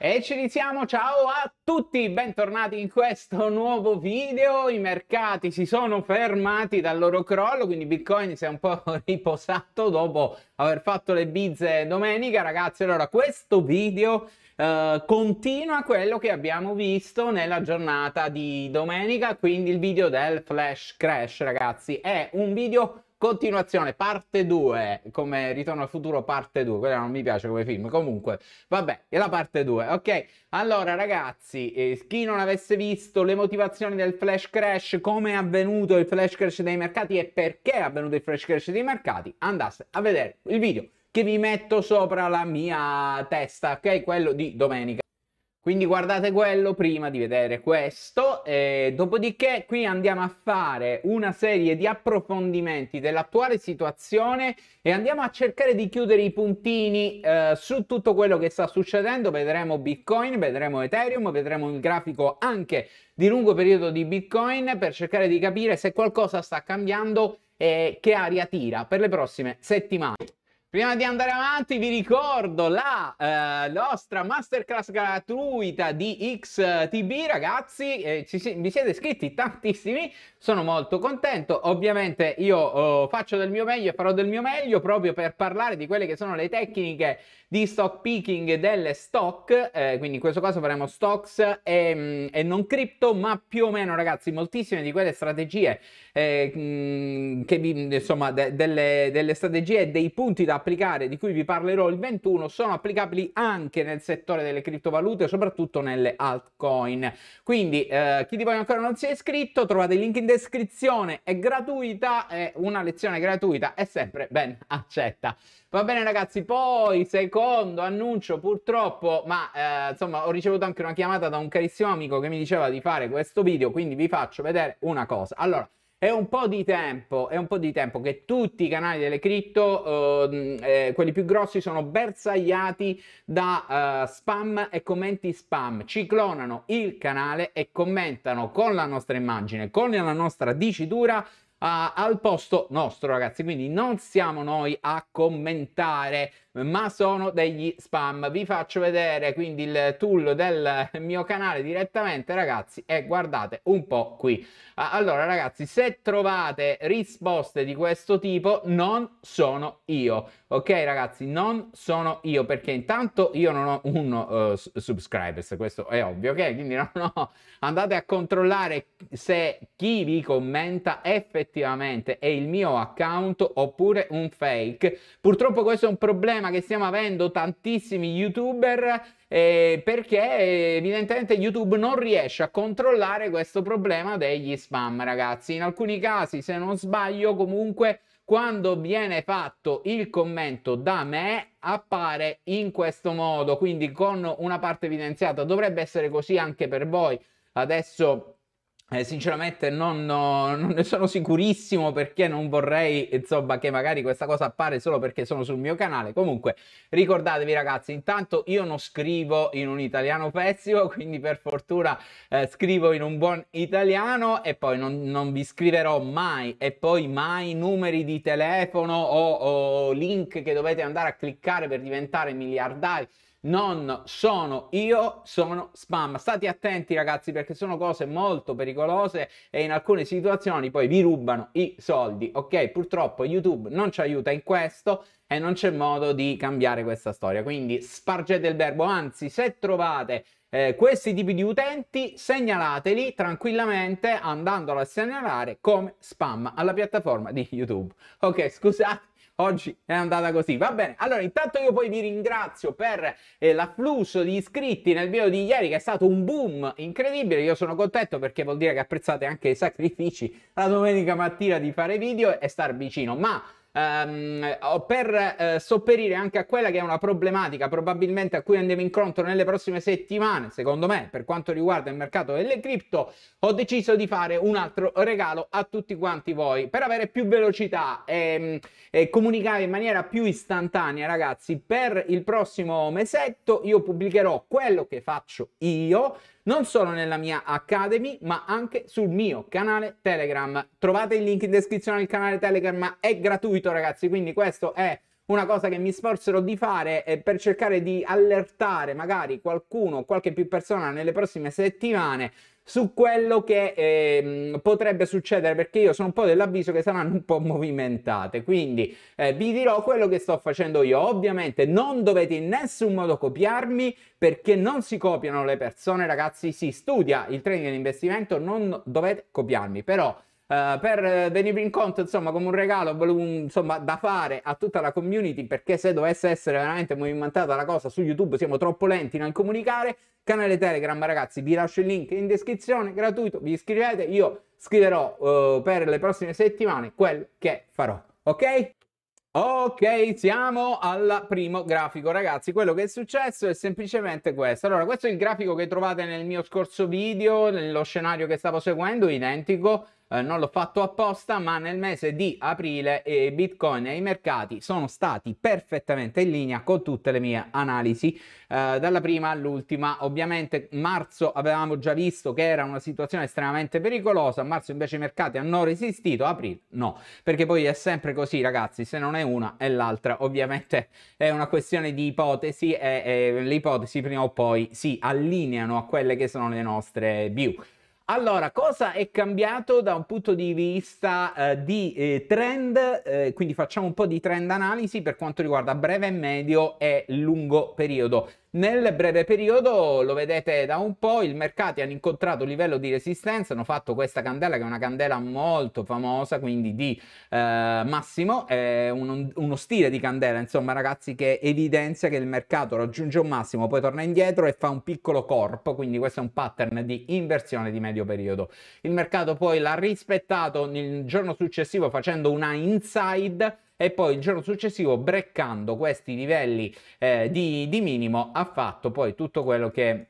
E ci iniziamo, ciao a tutti, bentornati in questo nuovo video. I mercati si sono fermati dal loro crollo, quindi Bitcoin si è un po' riposato dopo aver fatto le bizze domenica. Ragazzi, allora questo video Uh, continua quello che abbiamo visto nella giornata di domenica, quindi il video del flash crash, ragazzi, è un video Continuazione, parte 2, come Ritorno al futuro parte 2, quella non mi piace come film, comunque, vabbè, è la parte 2, ok? Allora ragazzi, eh, chi non avesse visto le motivazioni del flash crash, come è avvenuto il flash crash dei mercati e perché è avvenuto il flash crash dei mercati, andasse a vedere il video che vi metto sopra la mia testa, ok? Quello di domenica. Quindi guardate quello prima di vedere questo, e dopodiché qui andiamo a fare una serie di approfondimenti dell'attuale situazione e andiamo a cercare di chiudere i puntini eh, su tutto quello che sta succedendo, vedremo Bitcoin, vedremo Ethereum, vedremo il grafico anche di lungo periodo di Bitcoin per cercare di capire se qualcosa sta cambiando e che aria tira per le prossime settimane. Prima di andare avanti vi ricordo la eh, nostra masterclass gratuita di XTB, ragazzi, eh, ci, vi siete iscritti tantissimi, sono molto contento, ovviamente io oh, faccio del mio meglio e farò del mio meglio proprio per parlare di quelle che sono le tecniche di stock picking delle stock, eh, quindi in questo caso faremo stocks e, mm, e, non crypto, ma più o meno ragazzi moltissime di quelle strategie, mh, eh, mm, che vi, insomma de, delle, delle strategie e dei punti da applicare, di cui vi parlerò il 21, sono applicabili anche nel settore delle criptovalute, soprattutto nelle altcoin. Quindi eh, chi di voi ancora non si è iscritto, trovate il link in descrizione, è gratuita, è una lezione gratuita, è sempre ben accetta. Va bene ragazzi, poi secondo annuncio purtroppo, ma eh, insomma ho ricevuto anche una chiamata da un carissimo amico che mi diceva di fare questo video, quindi vi faccio vedere una cosa. Allora, è un po' di tempo, è un po' di tempo che tutti i canali delle cripto, ehm, eh, quelli più grossi, sono bersagliati da eh, spam e commenti spam. Ci clonano il canale e commentano con la nostra immagine, con la nostra dicitura Uh, al posto nostro, ragazzi. Quindi non siamo noi a commentare ma sono degli spam. Vi faccio vedere quindi il tool del mio canale direttamente, ragazzi, e guardate un po' qui. Ah, allora, ragazzi, se trovate risposte di questo tipo, non sono io, ok, ragazzi? Non sono io perché intanto io non ho un uh, subscribers, questo è ovvio, ok? Quindi non ho... andate a controllare se chi vi commenta effettivamente è il mio account oppure un fake. Purtroppo questo è un problema problema che stiamo avendo tantissimi youtuber eh, perché eh, evidentemente YouTube non riesce a controllare questo problema degli spam, ragazzi. In alcuni casi, se non sbaglio, comunque quando viene fatto il commento da me appare in questo modo, quindi con una parte evidenziata. Dovrebbe essere così anche per voi. Adesso eh, sinceramente non, no, non, ne sono sicurissimo perché non vorrei insomma che magari questa cosa appare solo perché sono sul mio canale comunque ricordatevi ragazzi intanto io non scrivo in un italiano pessimo quindi per fortuna eh, scrivo in un buon italiano e poi non, non, vi scriverò mai e poi mai numeri di telefono o, o link che dovete andare a cliccare per diventare miliardari non sono io, sono spam. State attenti ragazzi perché sono cose molto pericolose e in alcune situazioni poi vi rubano i soldi, ok? Purtroppo YouTube non ci aiuta in questo e non c'è modo di cambiare questa storia, quindi spargete il verbo, anzi se trovate eh, questi tipi di utenti segnalateli tranquillamente andandolo a segnalare come spam alla piattaforma di YouTube. Ok, scusate oggi è andata così. Va bene, allora intanto io poi vi ringrazio per eh, l'afflusso di iscritti nel video di ieri che è stato un boom incredibile. Io sono contento perché vuol dire che apprezzate anche i sacrifici la domenica mattina di fare video e star vicino, ma ehm, per eh, sopperire anche a quella che è una problematica probabilmente a cui andremo incontro nelle prossime settimane, secondo me, per quanto riguarda il mercato delle cripto, ho deciso di fare un altro regalo a tutti quanti voi per avere più velocità e, e comunicare in maniera più istantanea, ragazzi. Per il prossimo mesetto io pubblicherò quello che faccio io non solo nella mia Academy, ma anche sul mio canale Telegram. Trovate il link in descrizione al canale Telegram, ma è gratuito, ragazzi, quindi questo è una cosa che mi sforzerò di fare eh, per cercare di allertare magari qualcuno, qualche più persona nelle prossime settimane su quello che eh, potrebbe succedere perché io sono un po' dell'avviso che saranno un po' movimentate quindi eh, vi dirò quello che sto facendo io ovviamente non dovete in nessun modo copiarmi perché non si copiano le persone ragazzi si studia il trading e l'investimento non dovete copiarmi però uh, per venire in conto, insomma, come un regalo insomma, da fare a tutta la community, perché se dovesse essere veramente movimentata la cosa su YouTube siamo troppo lenti nel comunicare. Canale Telegram, ragazzi, vi lascio il link in descrizione, gratuito, vi iscrivete, io scriverò uh, per le prossime settimane quel che farò, ok? Ok, siamo al primo grafico, ragazzi. Quello che è successo è semplicemente questo. Allora, questo è il grafico che trovate nel mio scorso video, nello scenario che stavo seguendo, identico. Eh, non l'ho fatto apposta, ma nel mese di aprile eh, Bitcoin e i mercati sono stati perfettamente in linea con tutte le mie analisi, eh, dalla prima all'ultima. Ovviamente marzo avevamo già visto che era una situazione estremamente pericolosa, marzo invece i mercati hanno resistito, aprile no, perché poi è sempre così ragazzi, se non è una è l'altra, ovviamente è una questione di ipotesi e, e le ipotesi prima o poi si allineano a quelle che sono le nostre view. Allora, cosa è cambiato da un punto di vista eh, di eh, trend? Eh, quindi facciamo un po' di trend analisi per quanto riguarda breve, medio e lungo periodo. Nel breve periodo, lo vedete da un po', i mercati hanno incontrato un livello di resistenza, hanno fatto questa candela che è una candela molto famosa, quindi di eh, massimo, è un, uno stile di candela, insomma ragazzi, che evidenzia che il mercato raggiunge un massimo, poi torna indietro e fa un piccolo corpo, quindi questo è un pattern di inversione di medio periodo. Il mercato poi l'ha rispettato il giorno successivo facendo una inside e poi il giorno successivo breccando questi livelli eh, di, di minimo ha fatto poi tutto quello che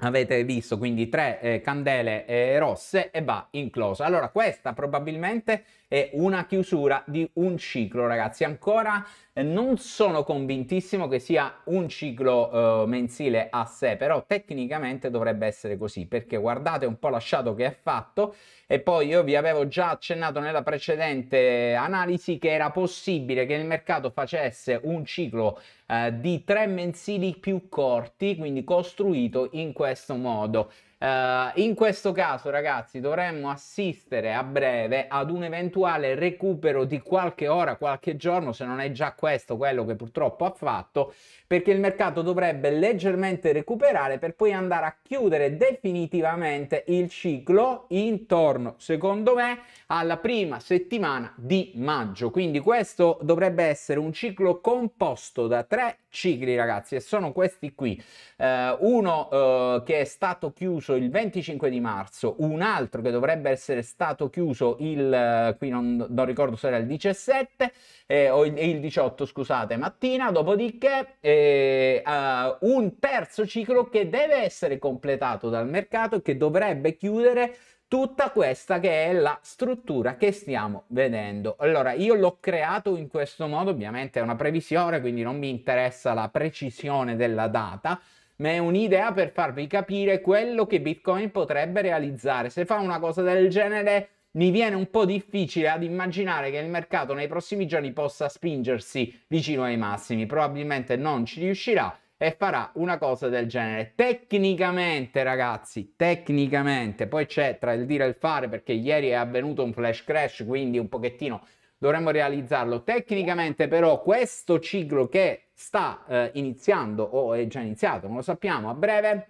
avete visto quindi tre eh, candele eh, rosse e va in close allora questa probabilmente è una chiusura di un ciclo, ragazzi. Ancora eh, non sono convintissimo che sia un ciclo eh, mensile a sé, però tecnicamente dovrebbe essere così, perché guardate un po' lasciato che è fatto e poi io vi avevo già accennato nella precedente analisi che era possibile che il mercato facesse un ciclo eh, di tre mensili più corti, quindi costruito in questo modo. Uh, in questo caso, ragazzi, dovremmo assistere a breve ad un eventuale recupero di qualche ora, qualche giorno, se non è già questo quello che purtroppo ha fatto, perché il mercato dovrebbe leggermente recuperare per poi andare a chiudere definitivamente il ciclo intorno, secondo me, alla prima settimana di maggio. Quindi questo dovrebbe essere un ciclo composto da tre cicli, ragazzi, e sono questi qui. Uh, uno uh, che è stato chiuso chiuso il 25 di marzo, un altro che dovrebbe essere stato chiuso il, eh, qui non, non ricordo se era il 17 eh, o il, il, 18 scusate, mattina, dopodiché eh, uh, un terzo ciclo che deve essere completato dal mercato e che dovrebbe chiudere tutta questa che è la struttura che stiamo vedendo. Allora, io l'ho creato in questo modo, ovviamente è una previsione, quindi non mi interessa la precisione della data, ma è un'idea per farvi capire quello che Bitcoin potrebbe realizzare. Se fa una cosa del genere mi viene un po' difficile ad immaginare che il mercato nei prossimi giorni possa spingersi vicino ai massimi, probabilmente non ci riuscirà e farà una cosa del genere. Tecnicamente, ragazzi, tecnicamente, poi c'è tra il dire e il fare perché ieri è avvenuto un flash crash, quindi un pochettino dovremmo realizzarlo. Tecnicamente però questo ciclo che sta eh, iniziando o è già iniziato, non lo sappiamo, a breve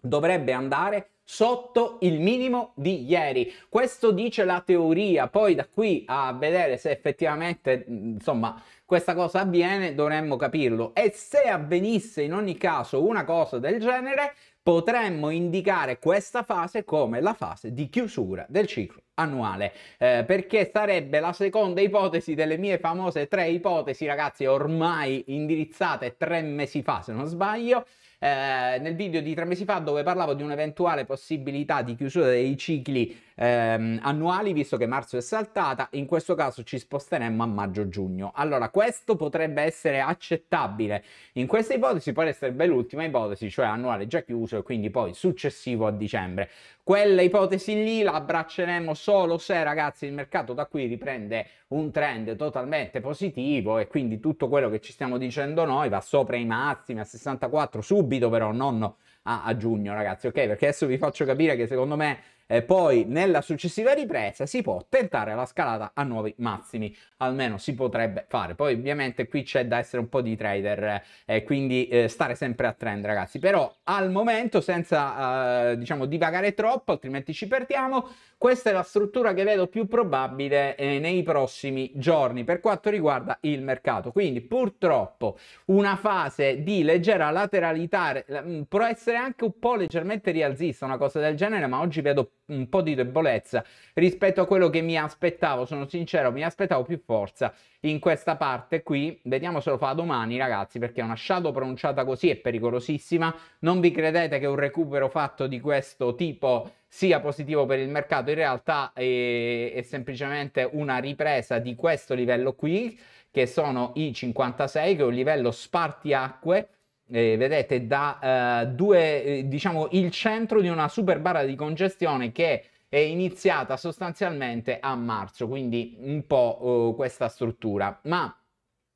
dovrebbe andare sotto il minimo di ieri. Questo dice la teoria, poi da qui a vedere se effettivamente, mm, insomma, questa cosa avviene, dovremmo capirlo. E se avvenisse in ogni caso una cosa del genere, potremmo indicare questa fase come la fase di chiusura del ciclo annuale, eh, perché sarebbe la seconda ipotesi delle mie famose tre ipotesi, ragazzi, ormai indirizzate tre mesi fa, se non sbaglio. Eh, nel video di tre mesi fa dove parlavo di un'eventuale possibilità di chiusura dei cicli ehm, annuali, visto che marzo è saltata, in questo caso ci sposteremmo a maggio-giugno. Allora, questo potrebbe essere accettabile. In questa ipotesi poi resterebbe l'ultima ipotesi, cioè annuale già chiuso e quindi poi successivo a dicembre. Quella ipotesi lì la abbracceremo solo se, ragazzi, il mercato da qui riprende un trend totalmente positivo e quindi tutto quello che ci stiamo dicendo noi va sopra i massimi a 64 subito però, non a, a giugno, ragazzi, ok? Perché adesso vi faccio capire che secondo me eh, poi nella successiva ripresa si può tentare la scalata a nuovi massimi, almeno si potrebbe fare. Poi ovviamente qui c'è da essere un po' di trader, eh, quindi eh, stare sempre a trend ragazzi, però al momento senza eh, diciamo divagare troppo, altrimenti ci perdiamo, questa è la struttura che vedo più probabile eh, nei prossimi giorni per quanto riguarda il mercato. Quindi purtroppo una fase di leggera lateralità eh, può essere anche un po' leggermente rialzista, una cosa del genere, ma oggi vedo un po' di debolezza rispetto a quello che mi aspettavo, sono sincero, mi aspettavo più forza in questa parte qui, vediamo se lo fa domani ragazzi, perché una shadow pronunciata così è pericolosissima, non vi credete che un recupero fatto di questo tipo sia positivo per il mercato, in realtà è, eh, è semplicemente una ripresa di questo livello qui, che sono i 56, che è un livello spartiacque, eh, vedete, da eh, due, eh, diciamo, il centro di una super barra di congestione che è iniziata sostanzialmente a marzo, quindi un po' eh, questa struttura. Ma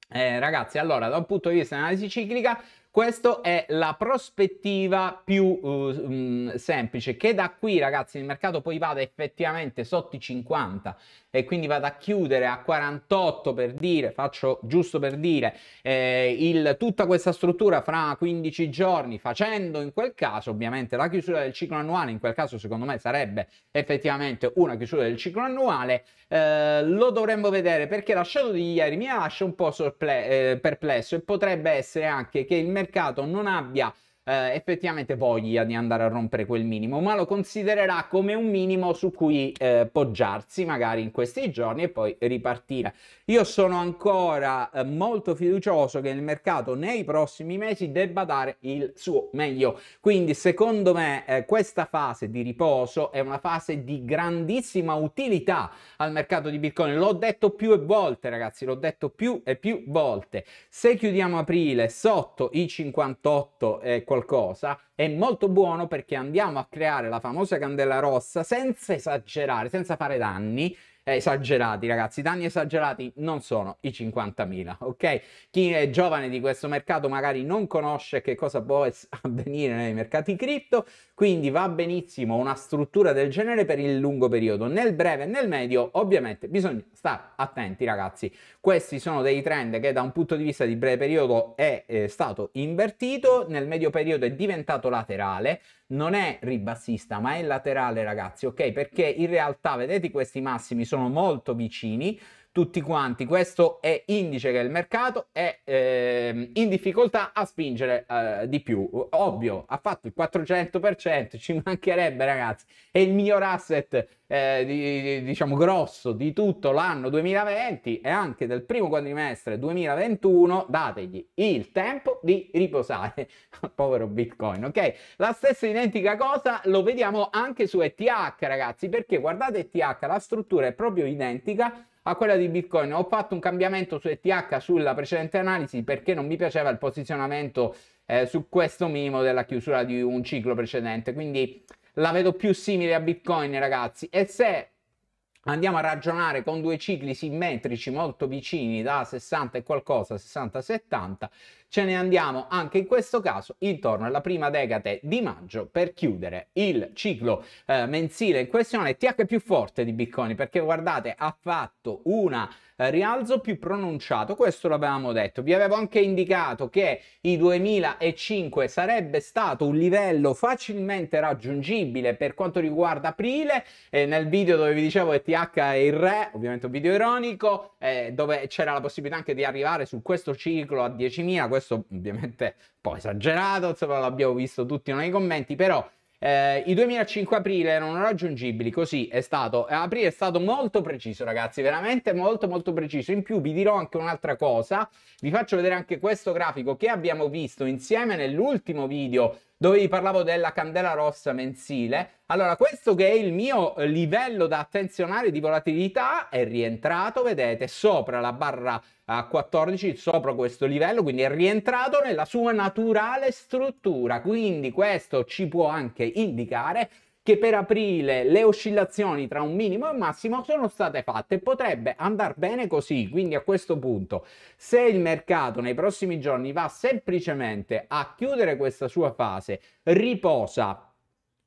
eh, ragazzi, allora, da un punto di vista di analisi ciclica, questa è la prospettiva più uh, semplice, che da qui ragazzi il mercato poi vada effettivamente sotto i 50, e quindi vado a chiudere a 48 per dire, faccio giusto per dire, eh, il, tutta questa struttura fra 15 giorni, facendo in quel caso ovviamente la chiusura del ciclo annuale, in quel caso secondo me sarebbe effettivamente una chiusura del ciclo annuale, eh, lo dovremmo vedere perché la shadow di ieri mi lascia un po' sorple- eh, perplesso e potrebbe essere anche che il mercato non abbia eh, effettivamente voglia di andare a rompere quel minimo, ma lo considererà come un minimo su cui eh, poggiarsi magari in questi giorni e poi ripartire. Io sono ancora eh, molto fiducioso che il mercato nei prossimi mesi debba dare il suo meglio, quindi secondo me eh, questa fase di riposo è una fase di grandissima utilità al mercato di Bitcoin, l'ho detto più e volte ragazzi, l'ho detto più e più volte. Se chiudiamo aprile sotto i 58 eh, qualcosa è molto buono perché andiamo a creare la famosa candela rossa senza esagerare, senza fare danni esagerati, ragazzi. I danni esagerati non sono i 50.000, ok? Chi è giovane di questo mercato magari non conosce che cosa può avvenire nei mercati cripto, quindi va benissimo una struttura del genere per il lungo periodo. Nel breve e nel medio, ovviamente, bisogna stare attenti, ragazzi. Questi sono dei trend che da un punto di vista di breve periodo è eh, stato invertito, nel medio periodo è diventato laterale, non è ribassista, ma è laterale, ragazzi, ok? Perché in realtà, vedete questi massimi sono sono molto vicini tutti quanti. Questo è indice che il mercato è eh, in difficoltà a spingere eh, di più. Ovvio, ha fatto il 400%, ci mancherebbe ragazzi, è il miglior asset eh, di, diciamo grosso di tutto l'anno 2020 e anche del primo quadrimestre 2021, dategli il tempo di riposare. Povero Bitcoin, ok? La stessa identica cosa lo vediamo anche su ETH, ragazzi, perché guardate ETH, la struttura è proprio identica a quella di Bitcoin. Ho fatto un cambiamento su ETH sulla precedente analisi perché non mi piaceva il posizionamento eh, su questo minimo della chiusura di un ciclo precedente, quindi la vedo più simile a Bitcoin, ragazzi. E se andiamo a ragionare con due cicli simmetrici molto vicini da 60 e qualcosa, 60-70, ce ne andiamo anche in questo caso intorno alla prima decade di maggio per chiudere il ciclo eh, mensile in questione TH più forte di Bitcoin perché guardate ha fatto un eh, rialzo più pronunciato questo l'avevamo detto vi avevo anche indicato che i 2005 sarebbe stato un livello facilmente raggiungibile per quanto riguarda aprile eh, nel video dove vi dicevo che TH è il re ovviamente un video ironico eh, dove c'era la possibilità anche di arrivare su questo ciclo a 10.000 questo ovviamente un po' esagerato, insomma l'abbiamo visto tutti nei commenti, però eh, I 2005 aprile erano raggiungibili, così è stato. Eh, aprile è stato molto preciso, ragazzi, veramente molto molto preciso. In più vi dirò anche un'altra cosa, vi faccio vedere anche questo grafico che abbiamo visto insieme nell'ultimo video dove vi parlavo della candela rossa mensile. Allora, questo che è il mio eh, livello da attenzionare di volatilità è rientrato, vedete, sopra la barra eh, a 14, sopra questo livello, quindi è rientrato nella sua naturale struttura. Quindi questo ci può anche indicare che per aprile le oscillazioni tra un minimo e un massimo sono state fatte. Potrebbe andare bene così, quindi a questo punto se il mercato nei prossimi giorni va semplicemente a chiudere questa sua fase, riposa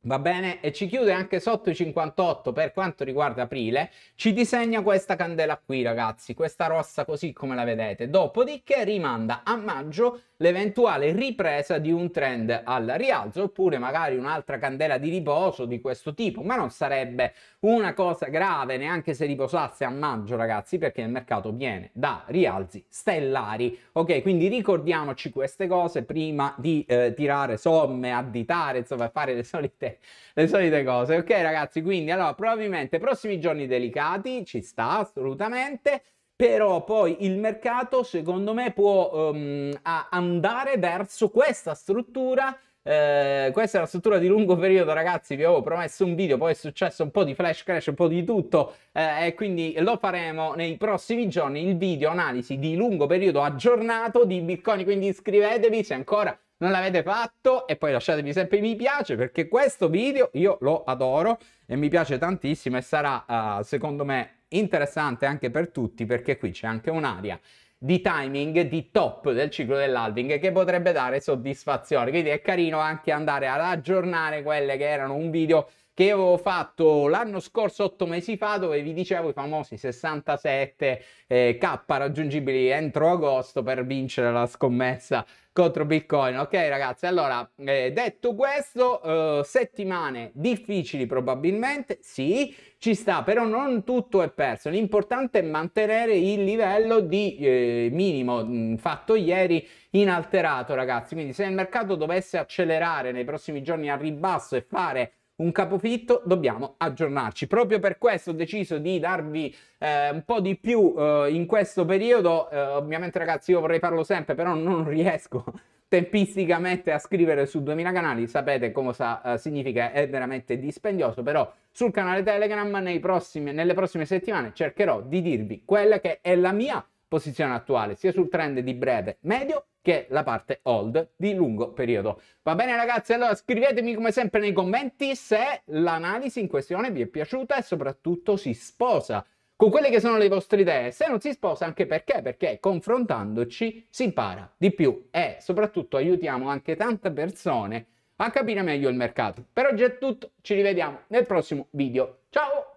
va bene? E ci chiude anche sotto i 58 per quanto riguarda aprile, ci disegna questa candela qui ragazzi, questa rossa così come la vedete, dopodiché rimanda a maggio l'eventuale ripresa di un trend al rialzo oppure magari un'altra candela di riposo di questo tipo, ma non sarebbe una cosa grave neanche se riposasse a maggio ragazzi perché il mercato viene da rialzi stellari, ok? Quindi ricordiamoci queste cose prima di eh, tirare somme, additare, insomma fare le solite solite, le solite cose. Ok, ragazzi, quindi allora, probabilmente prossimi giorni delicati, ci sta assolutamente. Però poi il mercato, secondo me, può um, andare verso questa struttura eh, questa è la struttura di lungo periodo, ragazzi. Vi avevo promesso un video, poi è successo un po' di flash crash, un po' di tutto. Eh, e quindi lo faremo nei prossimi giorni. Il video analisi di lungo periodo aggiornato di Bitcoin. Quindi iscrivetevi se ancora non l'avete fatto e poi lasciatemi sempre mi piace perché questo video io lo adoro e mi piace tantissimo e sarà uh, secondo me interessante anche per tutti perché qui c'è anche un'aria di timing di top del ciclo dell'halving che potrebbe dare soddisfazione quindi è carino anche andare ad aggiornare quelle che erano un video che avevo fatto l'anno scorso, otto mesi fa, dove vi dicevo i famosi 67K eh, raggiungibili entro agosto per vincere la scommessa contro Bitcoin. Ok ragazzi, allora, eh, detto questo, eh, settimane difficili probabilmente, sì, ci sta, però non tutto è perso. L'importante è mantenere il livello di eh, minimo mh, mm, fatto ieri inalterato, ragazzi. Quindi se il mercato dovesse accelerare nei prossimi giorni a ribasso e fare un capofitto, dobbiamo aggiornarci. Proprio per questo ho deciso di darvi eh, un po' di più eh, in questo periodo. Eh, ovviamente ragazzi io vorrei farlo sempre, però non riesco tempisticamente a scrivere su 2000 canali, sapete cosa uh, eh, significa, è veramente dispendioso, però sul canale Telegram prossimi, nelle prossime settimane cercherò di dirvi quella che è la mia posizione attuale, sia sul trend di breve, medio che è la parte hold di lungo periodo. Va bene ragazzi, allora scrivetemi come sempre nei commenti se l'analisi in questione vi è piaciuta e soprattutto si sposa con quelle che sono le vostre idee. Se non si sposa anche perché? Perché confrontandoci si impara di più e soprattutto aiutiamo anche tante persone a capire meglio il mercato. Per oggi è tutto, ci rivediamo nel prossimo video. Ciao!